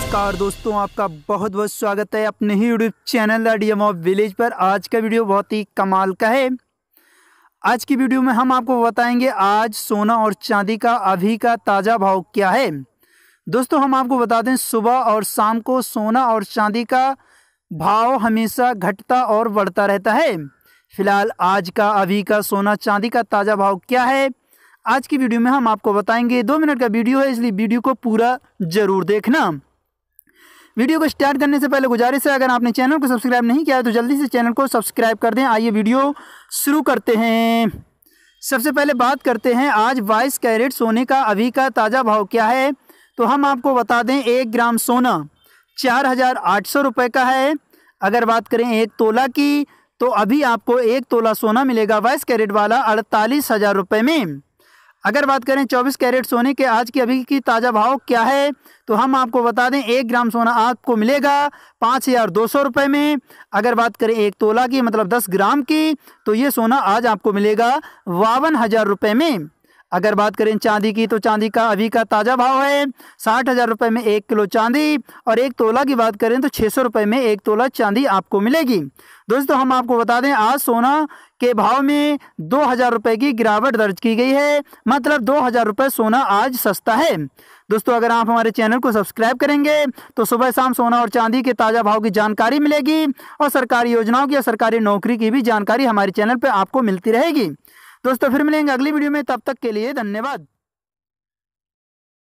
नमस्कार दोस्तों आपका बहुत बहुत स्वागत है अपने ही YouTube channel ADM of village पर आज का वीडियो बहुत ही कमाल का है आज की वीडियो में हम आपको बताएंगे आज सोना और चांदी का अभी का ताज़ा भाव क्या है दोस्तों हम आपको बता दें सुबह और शाम को सोना और चांदी का भाव हमेशा घटता और बढ़ता रहता है फिलहाल आज का अभी का सोना चांदी का ताज़ा भाव क्या है आज की वीडियो में हम आपको बताएंगे दो मिनट का वीडियो है इसलिए वीडियो को पूरा ज़रूर देखना वीडियो को स्टार्ट करने से पहले गुजारिश है अगर आपने चैनल को सब्सक्राइब नहीं किया है तो जल्दी से चैनल को सब्सक्राइब कर दें आइए वीडियो शुरू करते हैं सबसे पहले बात करते हैं आज बाईस कैरेट सोने का अभी का ताज़ा भाव क्या है तो हम आपको बता दें एक ग्राम सोना चार हज़ार आठ सौ रुपये का है अगर बात करें एक तोला की तो अभी आपको एक तोला सोना मिलेगा बाईस कैरेट वाला अड़तालीस हज़ार रुपये में अगर बात करें 24 कैरेट सोने के आज की अभी की ताज़ा भाव क्या है तो हम आपको बता दें एक ग्राम सोना आपको मिलेगा पाँच हज़ार दो सौ रुपये में अगर बात करें एक तोला की मतलब दस ग्राम की तो ये सोना आज आपको मिलेगा बावन हज़ार रुपये में अगर बात करें चांदी की तो चांदी का अभी का ताज़ा भाव है साठ हज़ार रुपये में एक किलो चांदी और एक तोला की बात करें तो छः सौ रुपये में एक तोला चांदी आपको मिलेगी दोस्तों हम आपको बता दें आज सोना के भाव में दो हज़ार रुपये की गिरावट दर्ज की गई है मतलब दो हज़ार रुपये सोना आज सस्ता है दोस्तों अगर आप हमारे चैनल को सब्सक्राइब करेंगे तो सुबह शाम सोना और चांदी के ताज़ा भाव की जानकारी मिलेगी और सरकारी योजनाओं की या सरकारी नौकरी की भी जानकारी हमारे चैनल पर आपको मिलती रहेगी दोस्तों फिर मिलेंगे अगली वीडियो में तब तक के लिए धन्यवाद